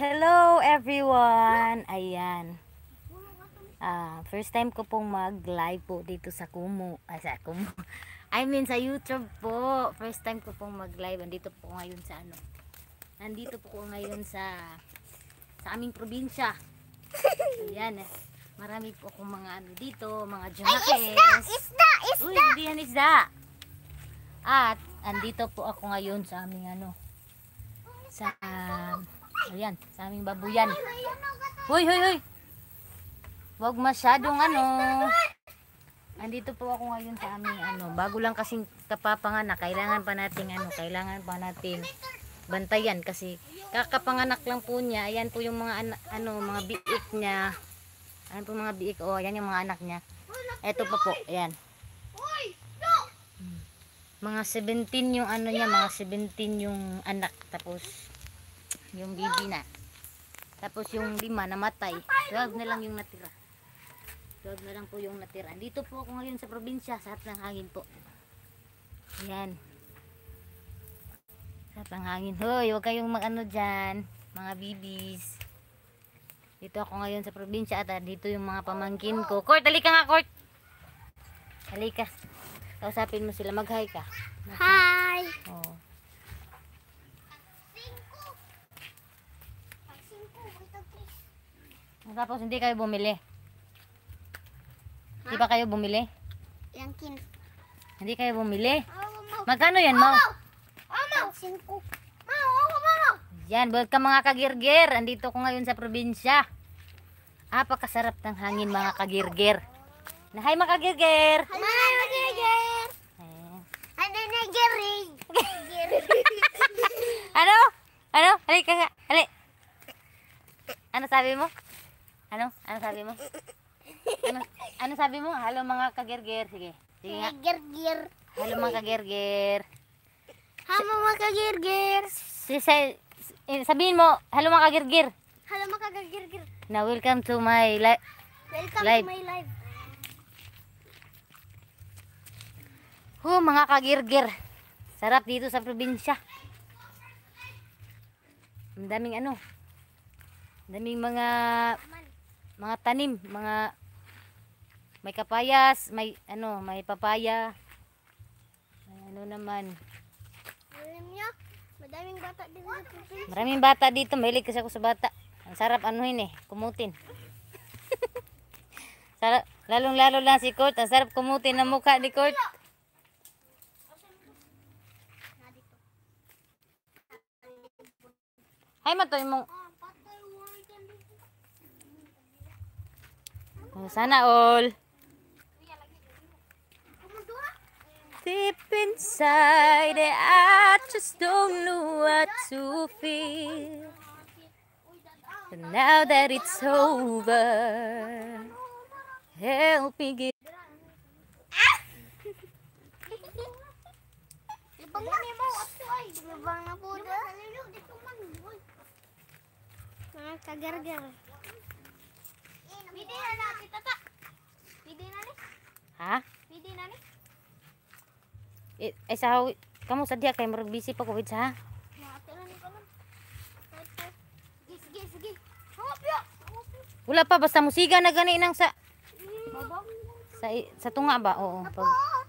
Hello everyone! Ayan. Ah, first time ko pong mag-live po dito sa Kumu. Ah, sa Kumu. I mean sa YouTube po. First time ko pong mag-live. Andito po ngayon sa ano. Nandito po ko ngayon sa sa aming probinsya. Ayan. Eh. Marami po akong mga ano dito. Mga junakes. Ay, isda! Isda! Isda! Uy, hindi isda. At andito po ako ngayon sa aming ano. Sa... Uh, Ayan, sa aming babuyan. Hoy, hoy, hoy. Huwag masyadong ano. Andito po ako ngayon sa aming ano. Bago lang kasing kapapanganak, kailangan pa natin ano, kailangan pa natin bantayan kasi kakapanganak lang po niya. Ayan po yung mga ano, mga biik niya. Ayan po mga biik. Oh, ayan yung mga anak niya. Ito pa po, ayan. Mga 17 yung ano niya, mga 17 yung anak. Tapos yung bibi na tapos yung lima namatay 12 na lang yung natira 12 na lang po yung natira dito po ako ngayon sa probinsya sa ng hangin po yan sa hatlang hangin hoy huwag kayong mag ano dyan mga bibis dito ako ngayon sa probinsya at ah, dito yung mga pamangkin ko court halika nga court halika kausapin mo sila mag hi ka hi oh. Tapos hindi kayo bumili. Hindi pa kayo bumili? Yang kin. Hindi kayo bumili? Magkano yan, Mau? Mau! Singko. Mau, ako, Mau! Yan, buwag ka mga kagirgir. Andito ko ngayon sa probinsya. Apakasarap ng hangin mga kagirgir. Na, hi mga kagirgir! Hi mga kagirgir! Eh. Ano na girig? Ano? Ano? Halika ka. Halika. Ano sabi mo? Ano? Ano sabi mo? Ano, ano sabi mo? Hello mga kagerger. Sige. Sige nga. Kagerger. Hello mga kagerger. Hello mga kagerger. Si, si, eh, sabihin mo, hello mga kagerger. Hello mga kagerger. Now welcome to my live. Welcome live. to my live. Oh, mga kagirgir. Sarap dito sa probinsya. Ang daming ano. Ang daming mga mga tanim, mga may kapayas, may ano, may papaya. May ano naman. Alam niyo, bata dito Maraming bata dito, mahilig kasi ako sa bata. Ang sarap anuhin eh, kumutin. sarap, lalong lalo lang si Kurt, ang sarap kumutin ng mukha ni Kurt. Hay mo to imong Mm, sana all. Deep inside, I just don't know what to feel. But now that it's over, help me get. Ah, kagar-gar. Hindi na It, ay sa kamo sa diya kay murag busy pa ko wait sa. Wala pa basta musika na gani nang sa sa, sa tunga ba? Oo. Pag,